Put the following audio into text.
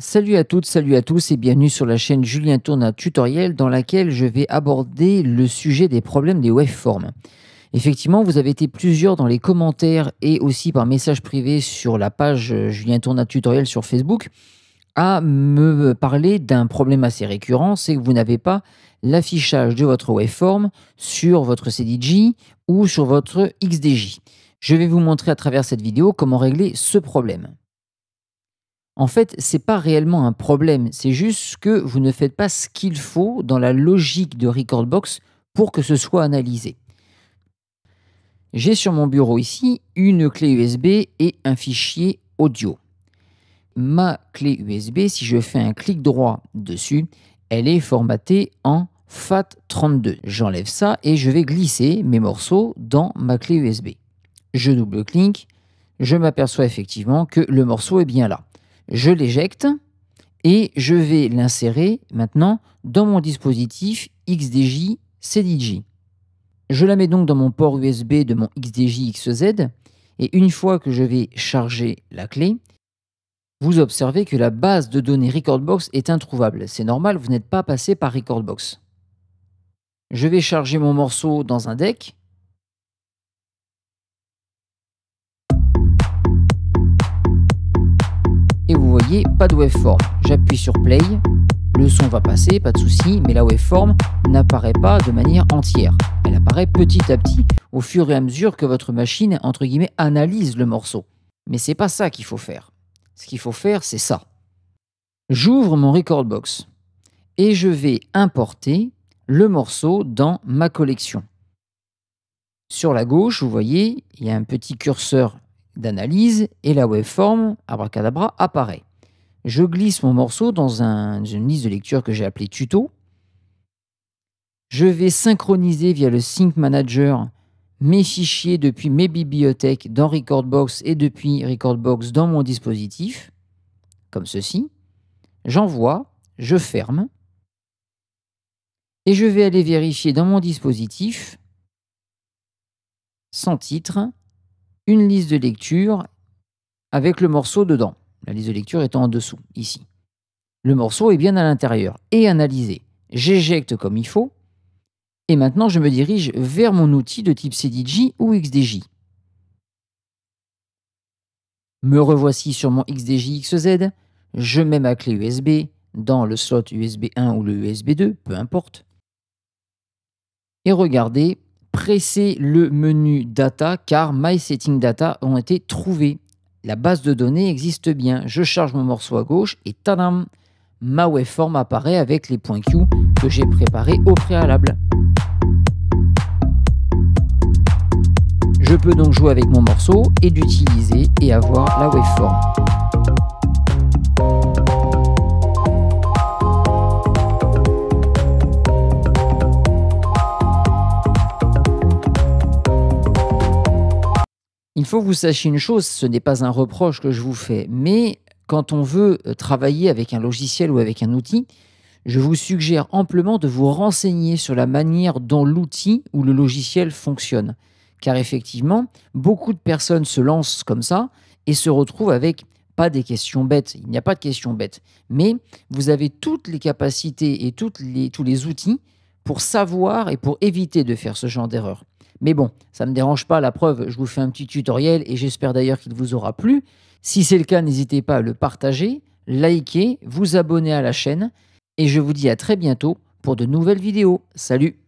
Salut à toutes, salut à tous et bienvenue sur la chaîne Julien Tourne tutoriel dans laquelle je vais aborder le sujet des problèmes des waveforms. Effectivement, vous avez été plusieurs dans les commentaires et aussi par message privé sur la page euh, Julien Tourne tutoriel sur Facebook à me parler d'un problème assez récurrent, c'est que vous n'avez pas l'affichage de votre waveform sur votre CDJ ou sur votre XDJ. Je vais vous montrer à travers cette vidéo comment régler ce problème. En fait, c'est pas réellement un problème, c'est juste que vous ne faites pas ce qu'il faut dans la logique de Recordbox pour que ce soit analysé. J'ai sur mon bureau ici une clé USB et un fichier audio. Ma clé USB, si je fais un clic droit dessus, elle est formatée en FAT32. J'enlève ça et je vais glisser mes morceaux dans ma clé USB. Je double-clique, je m'aperçois effectivement que le morceau est bien là je l'éjecte et je vais l'insérer maintenant dans mon dispositif XDJ CDJ. Je la mets donc dans mon port USB de mon XDJ XZ et une fois que je vais charger la clé, vous observez que la base de données Recordbox est introuvable. C'est normal, vous n'êtes pas passé par Recordbox. Je vais charger mon morceau dans un deck pas de waveform. J'appuie sur play, le son va passer, pas de souci, mais la waveform n'apparaît pas de manière entière. Elle apparaît petit à petit au fur et à mesure que votre machine, entre guillemets, analyse le morceau. Mais c'est pas ça qu'il faut faire. Ce qu'il faut faire, c'est ça. J'ouvre mon record box et je vais importer le morceau dans ma collection. Sur la gauche, vous voyez, il y a un petit curseur d'analyse et la waveform abracadabra apparaît je glisse mon morceau dans une liste de lecture que j'ai appelée tuto. Je vais synchroniser via le Sync Manager mes fichiers depuis mes bibliothèques dans Recordbox et depuis Recordbox dans mon dispositif, comme ceci. J'envoie, je ferme, et je vais aller vérifier dans mon dispositif, sans titre, une liste de lecture avec le morceau dedans. La liste de lecture est en dessous, ici. Le morceau est bien à l'intérieur et analysé. J'éjecte comme il faut. Et maintenant, je me dirige vers mon outil de type CDJ ou XDJ. Me revoici sur mon XDJ XZ. Je mets ma clé USB dans le slot USB 1 ou le USB 2, peu importe. Et regardez, pressez le menu Data car My Setting Data ont été trouvés la base de données existe bien. Je charge mon morceau à gauche et tadam, ma waveform apparaît avec les points Q que j'ai préparés au préalable. Je peux donc jouer avec mon morceau et l'utiliser et avoir la waveform. Il faut que vous sachiez une chose, ce n'est pas un reproche que je vous fais, mais quand on veut euh, travailler avec un logiciel ou avec un outil, je vous suggère amplement de vous renseigner sur la manière dont l'outil ou le logiciel fonctionne. Car effectivement, beaucoup de personnes se lancent comme ça et se retrouvent avec pas des questions bêtes, il n'y a pas de questions bêtes, mais vous avez toutes les capacités et les, tous les outils pour savoir et pour éviter de faire ce genre d'erreur. Mais bon, ça ne me dérange pas, la preuve, je vous fais un petit tutoriel et j'espère d'ailleurs qu'il vous aura plu. Si c'est le cas, n'hésitez pas à le partager, liker, vous abonner à la chaîne et je vous dis à très bientôt pour de nouvelles vidéos. Salut